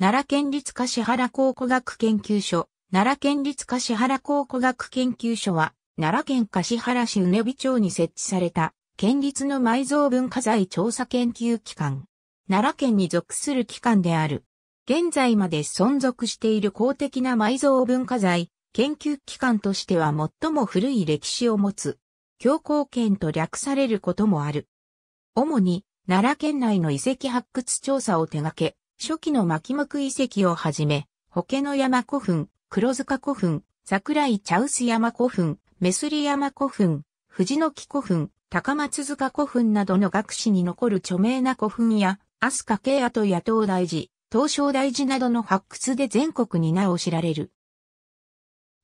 奈良県立子原考古学研究所、奈良県立子原考古学研究所は、奈良県橿原市梅尾町に設置された、県立の埋蔵文化財調査研究機関。奈良県に属する機関である。現在まで存続している公的な埋蔵文化財、研究機関としては最も古い歴史を持つ、強行権と略されることもある。主に、奈良県内の遺跡発掘調査を手掛け、初期の巻目遺跡をはじめ、ホケの山古墳、黒塚古墳、桜井茶臼山古墳、メスリ山古墳、藤の木古墳、高松塚古墳などの学史に残る著名な古墳や、飛鳥慶跡野党大寺、東照大寺などの発掘で全国に名を知られる。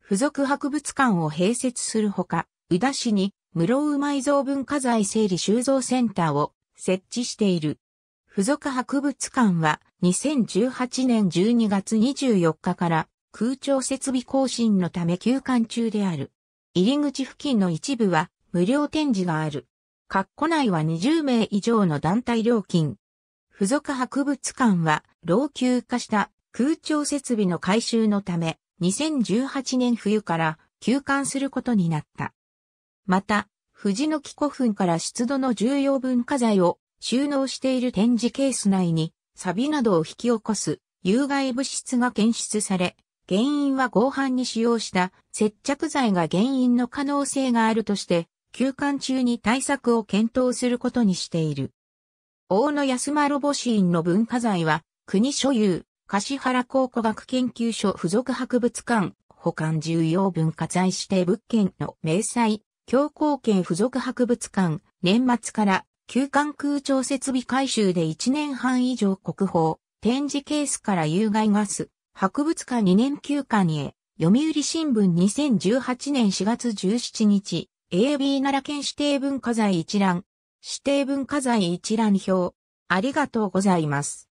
付属博物館を併設するほか、宇田市に、室生埋蔵文化財整理収蔵センターを設置している。付属博物館は2018年12月24日から空調設備更新のため休館中である。入り口付近の一部は無料展示がある。括弧内は20名以上の団体料金。付属博物館は老朽化した空調設備の改修のため2018年冬から休館することになった。また、藤の木古墳から出土の重要文化財を収納している展示ケース内に、サビなどを引き起こす有害物質が検出され、原因は合板に使用した接着剤が原因の可能性があるとして、休館中に対策を検討することにしている。大野安丸母子院の文化財は、国所有、柏原考古学研究所附属博物館、保管重要文化財指定物件の明細、教皇圏附属博物館、年末から旧館空調設備改修で1年半以上国宝、展示ケースから有害ガス、博物館2年休館にへ、読売新聞2018年4月17日、AB 奈良県指定文化財一覧、指定文化財一覧表、ありがとうございます。